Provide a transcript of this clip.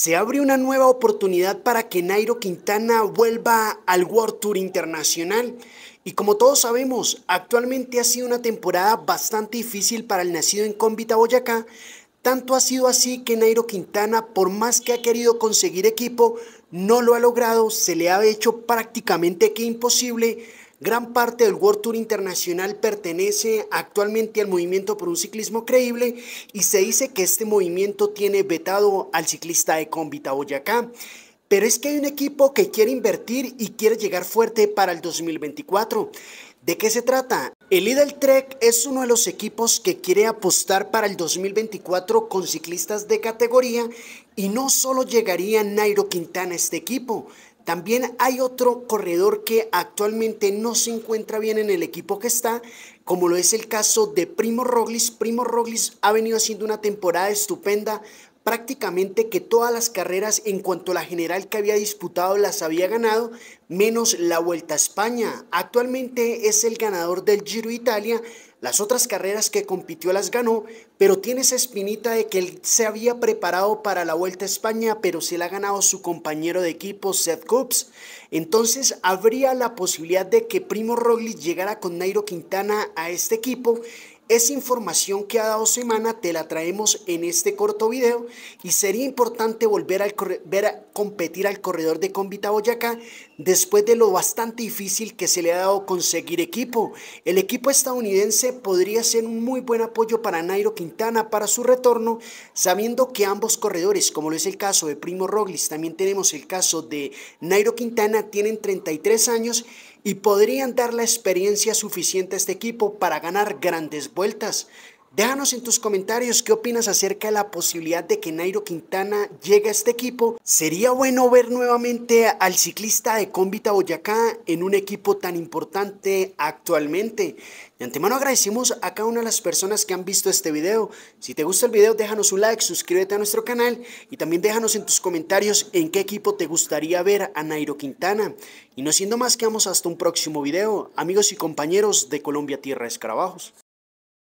se abre una nueva oportunidad para que Nairo Quintana vuelva al World Tour Internacional. Y como todos sabemos, actualmente ha sido una temporada bastante difícil para el nacido en Cómbita, Boyacá. Tanto ha sido así que Nairo Quintana, por más que ha querido conseguir equipo, no lo ha logrado, se le ha hecho prácticamente que imposible Gran parte del World Tour Internacional pertenece actualmente al movimiento por un ciclismo creíble y se dice que este movimiento tiene vetado al ciclista de Cómbita Boyacá. Pero es que hay un equipo que quiere invertir y quiere llegar fuerte para el 2024. ¿De qué se trata? El Lidl Trek es uno de los equipos que quiere apostar para el 2024 con ciclistas de categoría y no solo llegaría Nairo Quintana a este equipo, también hay otro corredor que actualmente no se encuentra bien en el equipo que está, como lo es el caso de Primo Roglis. Primo Roglis ha venido haciendo una temporada estupenda, prácticamente que todas las carreras en cuanto a la general que había disputado las había ganado, menos la Vuelta a España. Actualmente es el ganador del Giro Italia, las otras carreras que compitió las ganó, pero tiene esa espinita de que él se había preparado para la Vuelta a España, pero se la ha ganado su compañero de equipo, Seth Coops. Entonces, habría la posibilidad de que Primo Roglic llegara con Nairo Quintana a este equipo esa información que ha dado semana te la traemos en este corto video y sería importante volver a, ver a competir al corredor de Convita Boyacá después de lo bastante difícil que se le ha dado conseguir equipo. El equipo estadounidense podría ser un muy buen apoyo para Nairo Quintana para su retorno, sabiendo que ambos corredores, como lo es el caso de Primo Roglic, también tenemos el caso de Nairo Quintana, tienen 33 años y podrían dar la experiencia suficiente a este equipo para ganar grandes vueltas. Déjanos en tus comentarios qué opinas acerca de la posibilidad de que Nairo Quintana llegue a este equipo. Sería bueno ver nuevamente al ciclista de Cómbita Boyacá en un equipo tan importante actualmente. De antemano agradecemos a cada una de las personas que han visto este video. Si te gusta el video déjanos un like, suscríbete a nuestro canal y también déjanos en tus comentarios en qué equipo te gustaría ver a Nairo Quintana. Y no siendo más, quedamos hasta un próximo video. Amigos y compañeros de Colombia Tierra Escarabajos.